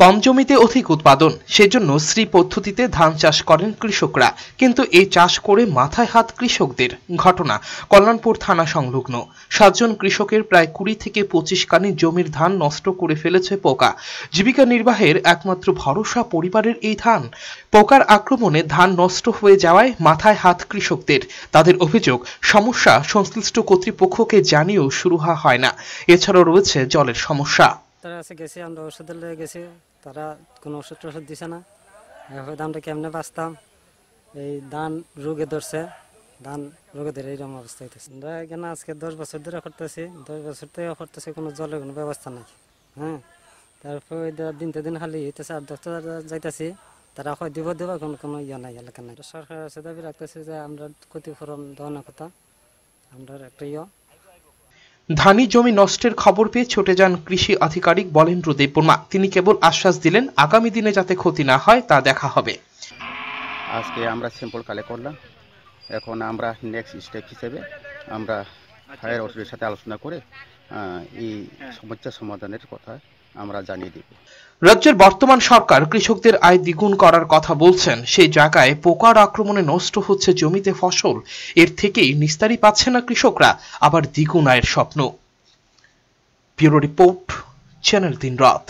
কম জমিতে অধিক উৎপাদন সেজন্য শ্রী পদ্ধতিতে ধান চাষ করেন কৃষকরা কিন্তু এই চাষ করে মাথায় হাত কৃষকদের ঘটনা কল্যাণপুর থানা সংলগ্ন সাতজন কৃষকের প্রায় কুড়ি থেকে পঁচিশ কানি জমির ধান নষ্ট করে ফেলেছে পোকা জীবিকা নির্বাহের একমাত্র ভরসা পরিবারের এই ধান পোকার আক্রমণে ধান নষ্ট হয়ে যাওয়ায় মাথায় হাত কৃষকদের তাদের অভিযোগ সমস্যা সংশ্লিষ্ট কর্তৃপক্ষকে জানিয়েও শুরু হয় না এছাড়াও রয়েছে জলের সমস্যা ডাক্তার কাছে গেছি আমরা ওষুধের লেগে গেছি তারা কোনো ওষুধ টষুধ দিছে না এভাবে দামটা কেমনে বাঁচতাম এই ধান রোগে ধরছে ধান রোগে ধরে এইরকম অবস্থা হইতেছে আমরা এখানে আজকে দশ বছর ধরে করতেছি দশ বছর থেকে করতেছি কোনো জলের কোনো ব্যবস্থা নাই হ্যাঁ তারপর দিনতে দিন খালি হইতেছে আর ডাক্তার যাইতেছি তারা হয় দিব দেবা কোনো কোনো ইয়ে নাই এলাকা নাই সরকারের কাছে দাবি রাখতেছে যে আমরা ক্ষতিপূরণ দেওয়া না কথা আমরা একটা ইয়ে ধানি জমি নষ্টের খবর পেয়ে ছুটে যান কৃষি আধিকারিক বলেন্দ্র দেববর্মা তিনি কেবল আশ্বাস দিলেন আগামী দিনে যাতে ক্ষতি না হয় তা দেখা হবে আজকে আমরা স্যাম্পল কালেক্ট করলাম এখন আমরা নেক্সট স্টেপ হিসেবে আমরা ফায়ার অফিসের সাথে আলোচনা করে এই সমস্যা সমাধানের কথা আমরা জানিয়ে দিব রাজ্যের বর্তমান সরকার কৃষকদের আয় দ্বিগুণ করার কথা বলছেন সেই জায়গায় পোকার আক্রমণে নষ্ট হচ্ছে জমিতে ফসল এর থেকেই নিস্তারি পাচ্ছে না কৃষকরা আবার দ্বিগুণ আয়ের স্বপ্ন ব্যুরো রিপোর্ট চ্যানেল দিন রাত